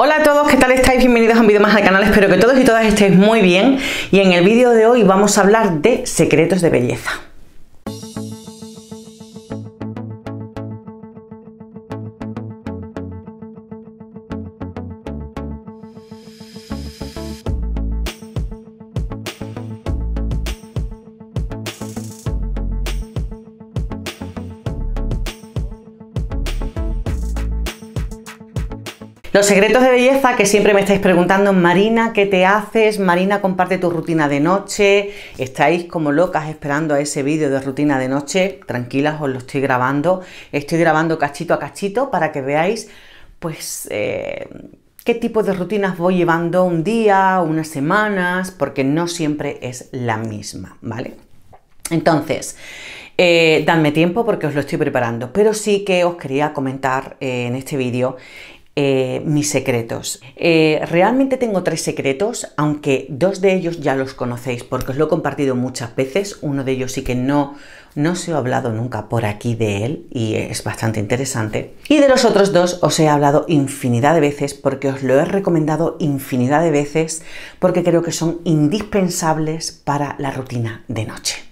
Hola a todos, ¿qué tal estáis? Bienvenidos a un vídeo más al canal, espero que todos y todas estéis muy bien y en el vídeo de hoy vamos a hablar de secretos de belleza. Los secretos de belleza que siempre me estáis preguntando, Marina, ¿qué te haces? Marina, comparte tu rutina de noche. Estáis como locas esperando a ese vídeo de rutina de noche. Tranquilas, os lo estoy grabando. Estoy grabando cachito a cachito para que veáis, pues, eh, qué tipo de rutinas voy llevando un día, unas semanas, porque no siempre es la misma, ¿vale? Entonces, eh, tiempo porque os lo estoy preparando, pero sí que os quería comentar eh, en este vídeo eh, mis secretos. Eh, realmente tengo tres secretos, aunque dos de ellos ya los conocéis porque os lo he compartido muchas veces. Uno de ellos sí que no, no se ha hablado nunca por aquí de él y es bastante interesante. Y de los otros dos os he hablado infinidad de veces porque os lo he recomendado infinidad de veces porque creo que son indispensables para la rutina de noche.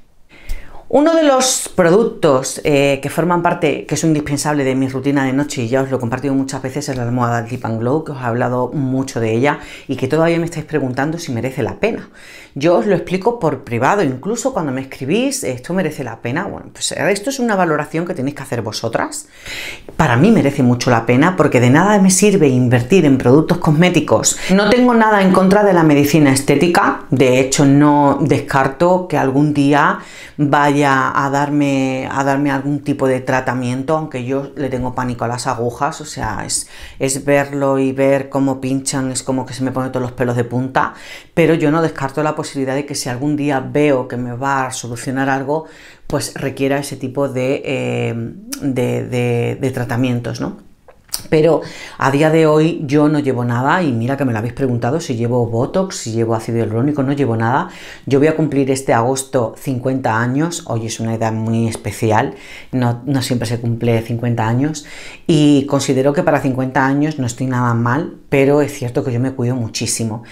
Uno de los productos eh, que forman parte, que es indispensable de mi rutina de noche y ya os lo he compartido muchas veces, es la almohada Deep and Glow, que os he hablado mucho de ella y que todavía me estáis preguntando si merece la pena. Yo os lo explico por privado, incluso cuando me escribís, esto merece la pena. Bueno, pues eh, esto es una valoración que tenéis que hacer vosotras. Para mí merece mucho la pena porque de nada me sirve invertir en productos cosméticos. No tengo nada en contra de la medicina estética, de hecho no descarto que algún día vaya a darme, a darme algún tipo de tratamiento, aunque yo le tengo pánico a las agujas, o sea, es, es verlo y ver cómo pinchan, es como que se me ponen todos los pelos de punta, pero yo no descarto la posibilidad de que si algún día veo que me va a solucionar algo, pues requiera ese tipo de, eh, de, de tratamientos, ¿no? Pero a día de hoy yo no llevo nada y mira que me lo habéis preguntado si llevo Botox, si llevo ácido hialurónico, no llevo nada. Yo voy a cumplir este agosto 50 años, hoy es una edad muy especial, no, no siempre se cumple 50 años y considero que para 50 años no estoy nada mal pero es cierto que yo me cuido muchísimo.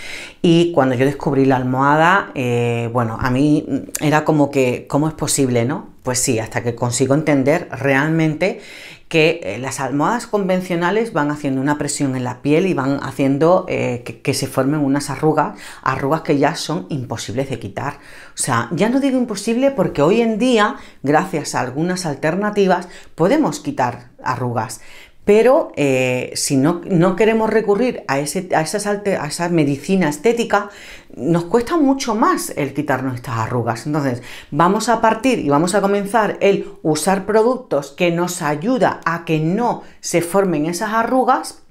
Y cuando yo descubrí la almohada, eh, bueno, a mí era como que, ¿cómo es posible, no? Pues sí, hasta que consigo entender realmente que eh, las almohadas convencionales van haciendo una presión en la piel y van haciendo eh, que, que, se formen unas arrugas, arrugas que ya son imposibles de quitar. O sea, ya no digo imposible porque hoy en día, gracias a algunas alternativas, podemos quitar arrugas. Pero eh, si no, no, queremos recurrir a, a, a esa medicina estética, nos cuesta mucho más el quitarnos estas arrugas. Entonces, vamos a partir y vamos a comenzar el usar productos que nos ayuda a que no se formen esas arrugas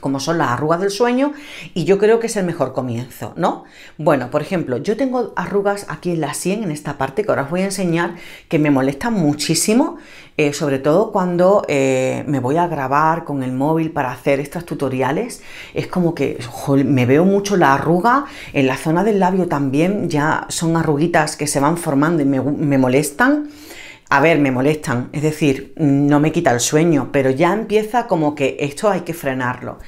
como son las arrugas del sueño, y yo creo que es el mejor comienzo, ¿no? Bueno, por ejemplo, yo tengo arrugas aquí en la sien, en esta parte que ahora os voy a enseñar, que me molestan muchísimo, eh, sobre todo cuando eh, me voy a grabar con el móvil para hacer estos tutoriales, es como que me veo mucho la arruga, en la zona del labio también ya son arruguitas que se van formando y me molestan a ver, me molestan, es decir, no me quita el sueño, pero ya empieza como que esto hay que frenarlo.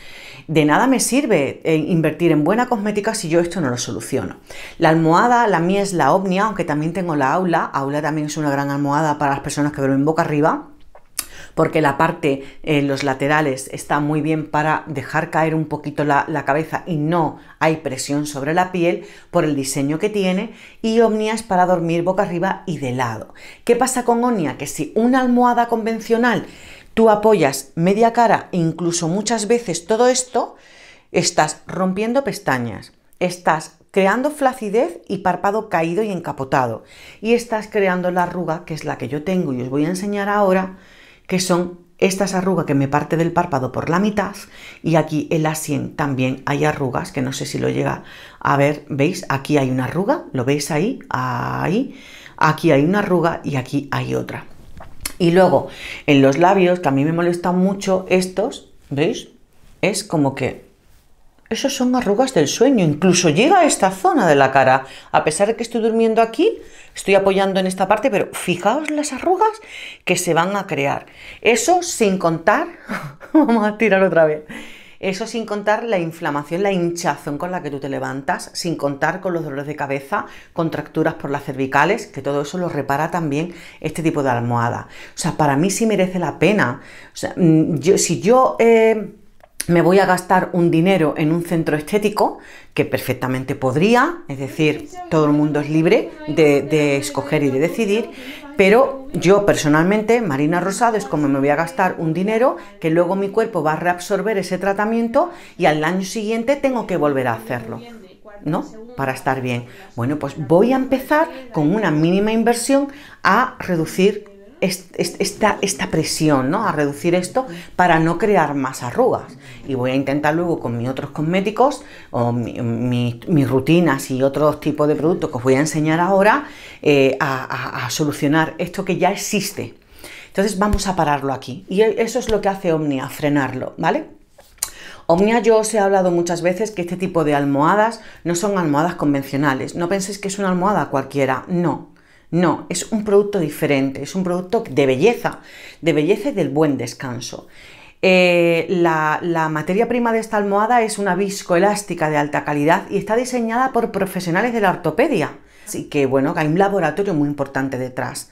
De nada me sirve eh, invertir en buena cosmética si yo esto no lo soluciono. La almohada, la mía es la ovnia, aunque también tengo la aula, aula también es una gran almohada para las personas que duermen boca arriba, porque la parte en los laterales está muy bien para dejar caer un poquito la, cabeza y no hay presión sobre la piel por el diseño que tiene y es para dormir boca arriba y de lado. ¿Qué pasa con omnia? Que si una almohada convencional tú apoyas media cara, incluso muchas veces todo esto, estás rompiendo pestañas, estás creando flacidez y párpado caído y encapotado. Y estás creando la arruga, que es la que yo tengo y os voy a enseñar ahora, que son estas arrugas que me parte del párpado por la mitad y aquí en la sien también hay arrugas, que no sé si lo llega a ver, ¿veis? Aquí hay una arruga, ¿lo veis ahí? Ahí. Aquí hay una arruga y aquí hay otra. Y luego en los labios, también me molestan mucho estos, ¿veis? Es como que esos son arrugas del sueño, incluso llega a esta zona de la cara. A pesar de que estoy durmiendo aquí, estoy apoyando en esta parte, pero fijaos las arrugas que se van a crear. Eso sin contar, vamos a tirar otra vez. Eso sin contar la inflamación, la hinchazón con la que tú te levantas, sin contar con los dolores de cabeza, contracturas por las cervicales, que todo eso lo repara también este tipo de almohada. O sea, para mí sí merece la pena. O sea, mm, yo, si yo... Eh, me voy a gastar un dinero en un centro estético, que perfectamente podría, es decir, todo el mundo es libre de, escoger y de decidir, pero yo personalmente, Marina Rosado, es como me voy a gastar un dinero que luego mi cuerpo va a reabsorber ese tratamiento y al año siguiente tengo que volver a hacerlo. ¿No? Para estar bien. Bueno, pues voy a empezar con una mínima inversión a reducir esta, presión, ¿no? A reducir esto para no crear más arrugas. Y voy a intentar luego con mis otros cosméticos o mis rutinas y otros tipos de productos que os voy a enseñar ahora eh, a, a solucionar esto que ya existe. Entonces vamos a pararlo aquí. Y eso es lo que hace Omnia, frenarlo, ¿vale? Omnia, yo os he hablado muchas veces que este tipo de almohadas no son almohadas convencionales. No penséis que es una almohada cualquiera, no. No, es un producto diferente, es un producto de belleza, de belleza y del buen descanso. Eh, la, materia prima de esta almohada es una viscoelástica de alta calidad y está diseñada por profesionales de la ortopedia. Así que bueno, hay un laboratorio muy importante detrás.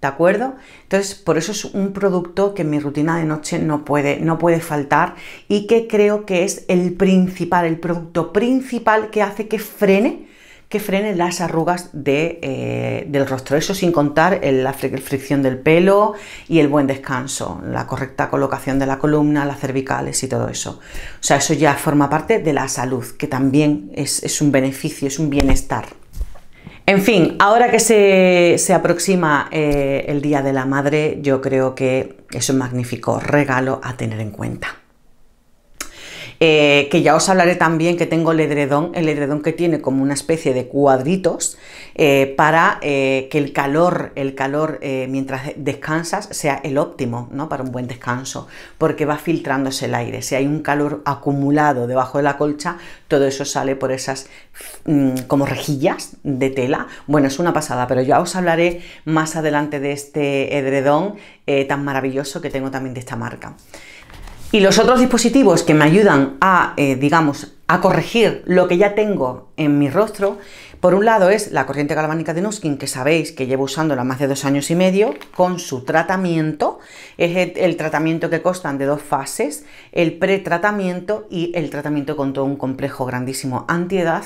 ¿De acuerdo? Entonces, por eso es un producto que en mi rutina de noche no puede, no puede faltar y que creo que es el principal, el producto principal que hace que frene que frenen las arrugas eh, del rostro. Eso sin contar la fricción del pelo y el buen descanso, la correcta colocación de la columna, las cervicales y todo eso. O sea, eso ya forma parte de la salud, que también es, un beneficio, es un bienestar. En fin, ahora que se, aproxima eh, el Día de la Madre, yo creo que es un magnífico regalo a tener en cuenta. Eh, que ya os hablaré también que tengo el edredón, el edredón que tiene como una especie de cuadritos eh, para eh, que el calor, el calor mientras descansas sea el óptimo, ¿no? Para un buen descanso, porque va filtrándose el aire. Si hay un calor acumulado debajo de la colcha, todo eso sale por esas mm, como rejillas de tela. Bueno, es una pasada, pero ya os hablaré más adelante de este edredón tan maravilloso que tengo también de esta marca. Y los otros dispositivos que me ayudan a, eh, digamos, a corregir lo que ya tengo en mi rostro por un lado es la corriente galvánica de Nuskin, que sabéis que llevo usándola más de dos años y medio, con su tratamiento. Es el, tratamiento que consta de dos fases, el pretratamiento y el tratamiento con todo un complejo grandísimo antiedad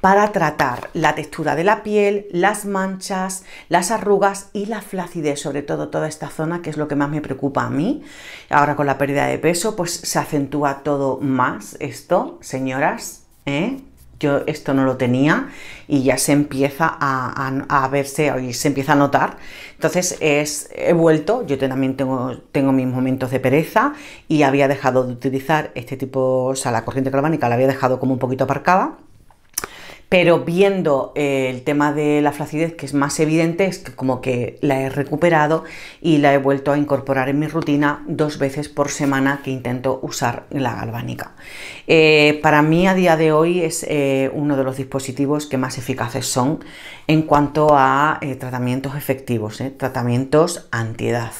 para tratar la textura de la piel, las manchas, las arrugas y la flacidez, sobre todo toda esta zona que es lo que más me preocupa a mí. Ahora con la pérdida de peso pues se acentúa todo más esto, señoras, ¿eh? yo esto no lo tenía y ya se empieza a, verse y se empieza a notar. Entonces es, he vuelto, yo también tengo, tengo mis momentos de pereza y había dejado de utilizar este tipo, o sea, la corriente galvánica la había dejado como un poquito aparcada pero viendo eh, el tema de la flacidez, que es más evidente, es como que la he recuperado y la he vuelto a incorporar en mi rutina dos veces por semana que intento usar la galvánica. Eh, para mí a día de hoy es eh, uno de los dispositivos que más eficaces son en cuanto a tratamientos efectivos, tratamientos antiedad.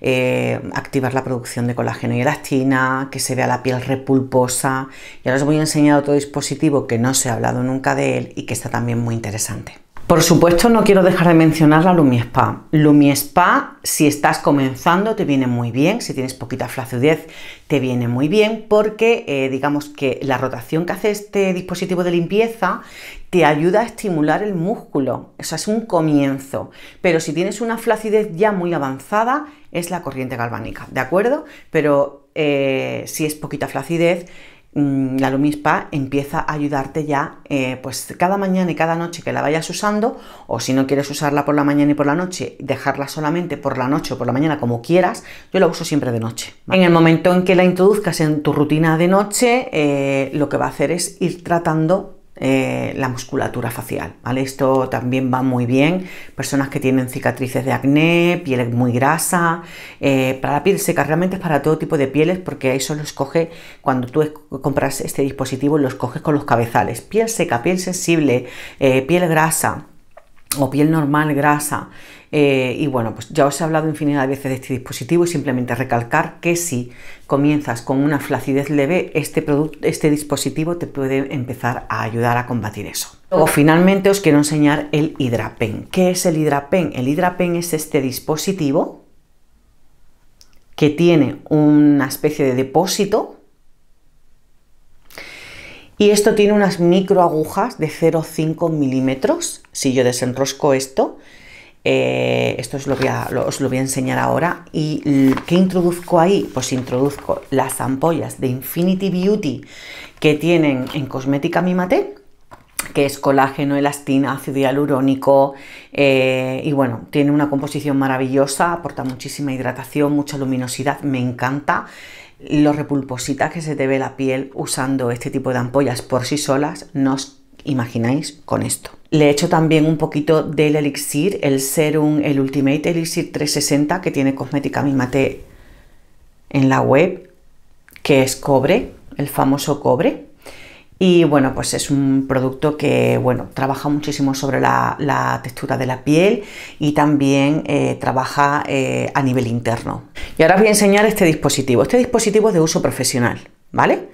Eh, activar la producción de colágeno y elastina, que se vea la piel repulposa. Y ahora os voy a enseñar otro dispositivo que no se ha hablado nunca de él y que está también muy interesante. Por supuesto, no quiero dejar de mencionar la LumiSpa LumiSpa si estás comenzando, te viene muy bien. Si tienes poquita flacidez, te viene muy bien porque, eh, digamos que la rotación que hace este dispositivo de limpieza te ayuda a estimular el músculo. O sea, es un comienzo. Pero si tienes una flacidez ya muy avanzada, es la corriente galvánica, ¿de acuerdo? Pero eh, si es poquita flacidez, mm, la lumispa empieza a ayudarte ya, eh, pues cada mañana y cada noche que la vayas usando, o si no quieres usarla por la mañana y por la noche, dejarla solamente por la noche o por la mañana como quieras, yo la uso siempre de noche. En el momento en que la introduzcas en tu rutina de noche, eh, lo que va a hacer es ir tratando eh, la musculatura facial, ¿vale? Esto también va muy bien. Personas que tienen cicatrices de acné, piel muy grasa, eh, para la piel seca, realmente es para todo tipo de pieles porque eso lo escoge cuando tú compras este dispositivo, lo escoges con los cabezales. Piel seca, piel sensible, eh, piel grasa o piel normal grasa, eh, y bueno, pues ya os he hablado infinidad de veces de este dispositivo y simplemente recalcar que si comienzas con una flacidez leve, este, este dispositivo te puede empezar a ayudar a combatir eso. Luego, finalmente, os quiero enseñar el hidrapen. ¿Qué es el hidrapen? El hidrapen es este dispositivo que tiene una especie de depósito y esto tiene unas agujas de 0,5 milímetros. Si yo desenrosco esto, eh, esto os lo, voy a, os lo voy a enseñar ahora. ¿Y qué introduzco ahí? Pues introduzco las ampollas de Infinity Beauty que tienen en Cosmética Mimate, que es colágeno, elastina, ácido hialurónico eh, y bueno, tiene una composición maravillosa, aporta muchísima hidratación, mucha luminosidad, me encanta lo repulposita que se te ve la piel usando este tipo de ampollas por sí solas, no os imagináis con esto. Le he hecho también un poquito del elixir, el serum, el Ultimate Elixir 360 que tiene Cosmética Mimate en la web, que es cobre, el famoso cobre. Y bueno, pues es un producto que, bueno, trabaja muchísimo sobre la, textura de la piel y también eh, trabaja eh, a nivel interno. Y ahora os voy a enseñar este dispositivo. Este dispositivo es de uso profesional, ¿vale?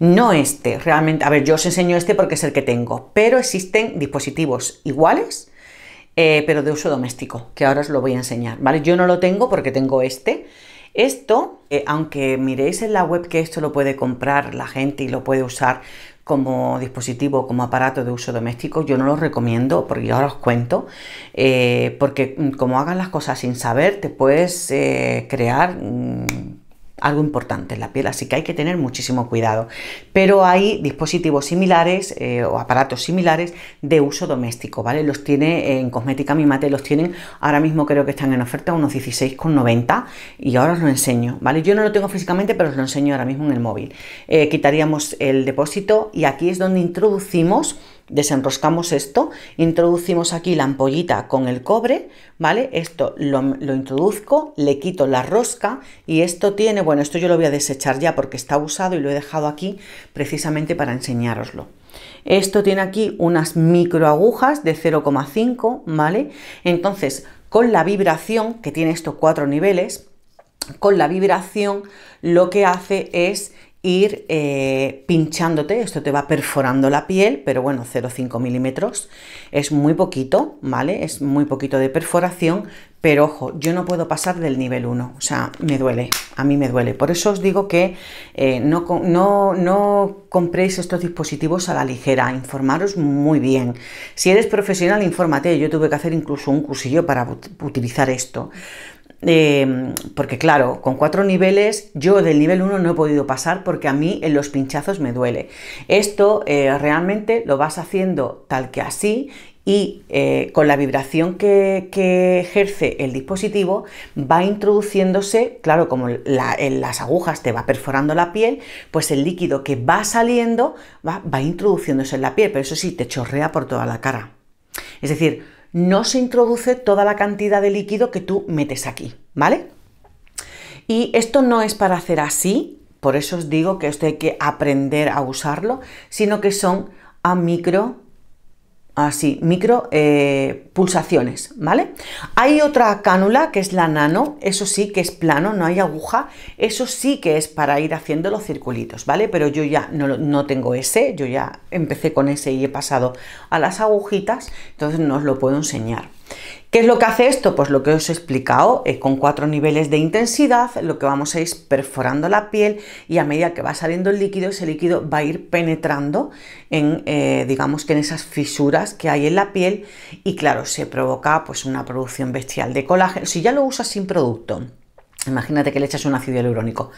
No este, realmente, a ver, yo os enseño este porque es el que tengo, pero existen dispositivos iguales, eh, pero de uso doméstico, que ahora os lo voy a enseñar, ¿vale? Yo no lo tengo porque tengo este. Esto, eh, aunque miréis en la web que esto lo puede comprar la gente y lo puede usar como dispositivo, como aparato de uso doméstico, yo no lo recomiendo, porque ahora os cuento, eh, porque mm, como hagan las cosas sin saber, te puedes crear... Mm, algo importante en la piel, así que hay que tener muchísimo cuidado. Pero hay dispositivos similares eh, o aparatos similares de uso doméstico, ¿vale? Los tiene en Cosmética mate los tienen, ahora mismo creo que están en oferta unos 16,90 y ahora os lo enseño, ¿vale? Yo no lo tengo físicamente, pero os lo enseño ahora mismo en el móvil. Eh, quitaríamos el depósito y aquí es donde introducimos Desenroscamos esto, introducimos aquí la ampollita con el cobre, ¿vale? Esto lo, introduzco, le quito la rosca y esto tiene, bueno, esto yo lo voy a desechar ya porque está usado y lo he dejado aquí precisamente para enseñároslo. Esto tiene aquí unas micro agujas de 0,5, ¿vale? Entonces, con la vibración, que tiene estos cuatro niveles, con la vibración lo que hace es ir eh, pinchándote, esto te va perforando la piel, pero bueno, 0,5 milímetros es muy poquito, ¿vale? Es muy poquito de perforación, pero ojo, yo no puedo pasar del nivel 1, o sea, me duele, a mí me duele. Por eso os digo que eh, no, no, no compréis estos dispositivos a la ligera, informaros muy bien. Si eres profesional, infórmate, yo tuve que hacer incluso un cursillo para utilizar esto. Em, porque claro, con cuatro niveles yo del nivel 1 no he podido pasar porque a mí en los pinchazos me duele. Esto eh, realmente lo vas haciendo tal que así y eh, con la vibración que, ejerce el dispositivo va introduciéndose, claro, como en las agujas te va perforando la piel, pues el líquido que va saliendo va, va introduciéndose en la piel, pero eso sí, te chorrea por toda la cara. Es decir, no se introduce toda la cantidad de líquido que tú metes aquí, ¿vale? Y esto no es para hacer así, por eso os digo que esto hay que aprender a usarlo, sino que son a micro así, micro eh, pulsaciones, ¿vale? Hay otra cánula que es la nano, eso sí que es plano, no hay aguja, eso sí que es para ir haciendo los circulitos, ¿vale? Pero yo ya no, no tengo ese, yo ya empecé con ese y he pasado a las agujitas, entonces no os lo puedo enseñar. ¿Qué es lo que hace esto? Pues lo que os he explicado, es eh, con cuatro niveles de intensidad, lo que vamos a ir perforando la piel y a medida que va saliendo el líquido, ese líquido va a ir penetrando en, eh, digamos que en esas fisuras que hay en la piel y claro, se provoca pues una producción bestial de colágeno. Si ya lo usas sin producto, Imagínate que le echas un ácido hialurónico.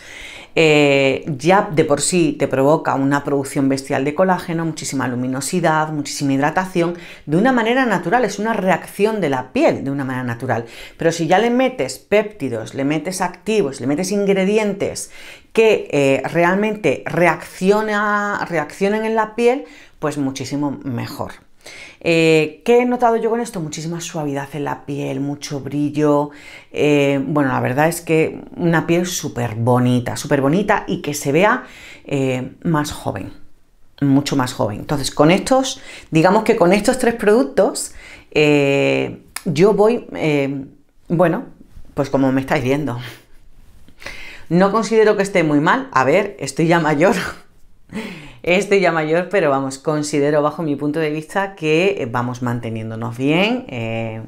Eh, ya de por sí te provoca una producción bestial de colágeno, muchísima luminosidad, muchísima hidratación, de una manera natural, es una reacción de la piel de una manera natural. Pero si ya le metes péptidos, le metes activos, le metes ingredientes que eh, realmente reacciona, reaccionen en la piel, pues muchísimo mejor. Eh, ¿Qué he notado yo con esto? Muchísima suavidad en la piel, mucho brillo. Eh, bueno, la verdad es que una piel súper bonita, súper bonita y que se vea eh, más joven, mucho más joven. Entonces, con estos, digamos que con estos tres productos, yo voy, bueno, pues como me estáis viendo. No considero que esté muy mal. A ver, estoy ya mayor. Estoy ya mayor, pero vamos, considero bajo mi punto de vista que eh, vamos manteniéndonos bien. Eh,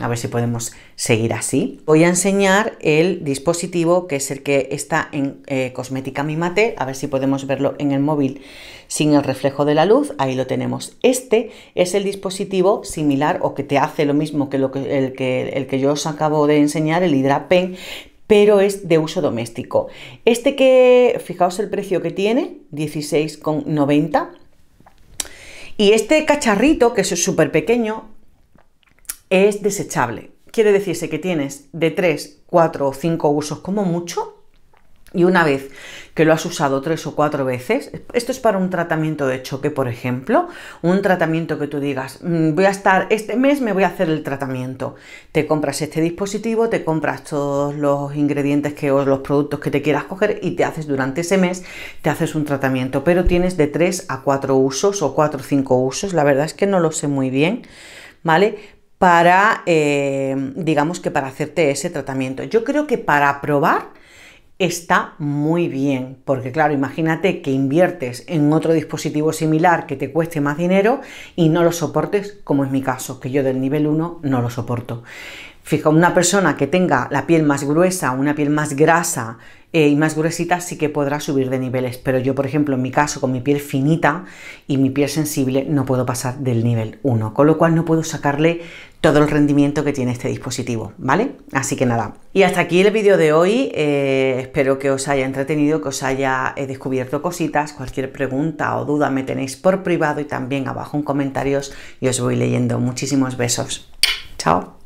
a ver si podemos seguir así. Voy a enseñar el dispositivo que es el que está en eh, Cosmética Mimate. A ver si podemos verlo en el móvil sin el reflejo de la luz. Ahí lo tenemos. Este es el dispositivo similar o que te hace lo mismo que, lo que, el, que el que yo os acabo de enseñar, el Hydra pero es de uso doméstico. Este que, fijaos el precio que tiene, 16,90. Y este cacharrito, que es súper pequeño, es desechable. Quiere decirse que tienes de 3, 4 o 5 usos como mucho y una vez que lo has usado tres o cuatro veces, esto es para un tratamiento de choque, por ejemplo, un tratamiento que tú digas, mm, voy a estar, este mes me voy a hacer el tratamiento. Te compras este dispositivo, te compras todos los ingredientes que, o los productos que te quieras coger y te haces durante ese mes, te haces un tratamiento, pero tienes de tres a cuatro usos o cuatro o cinco usos, la verdad es que no lo sé muy bien, ¿vale? para, eh, digamos que para hacerte ese tratamiento. Yo creo que para probar está muy bien, porque claro, imagínate que inviertes en otro dispositivo similar que te cueste más dinero y no lo soportes, como es mi caso, que yo del nivel 1 no lo soporto. Fija, una persona que tenga la piel más gruesa, una piel más grasa eh, y más gruesita sí que podrá subir de niveles, pero yo, por ejemplo, en mi caso, con mi piel finita y mi piel sensible, no puedo pasar del nivel 1, con lo cual no puedo sacarle todo el rendimiento que tiene este dispositivo, ¿vale? Así que nada. Y hasta aquí el vídeo de hoy. Eh, espero que os haya entretenido, que os haya eh, descubierto cositas. Cualquier pregunta o duda me tenéis por privado y también abajo en comentarios y os voy leyendo. Muchísimos besos. Chao.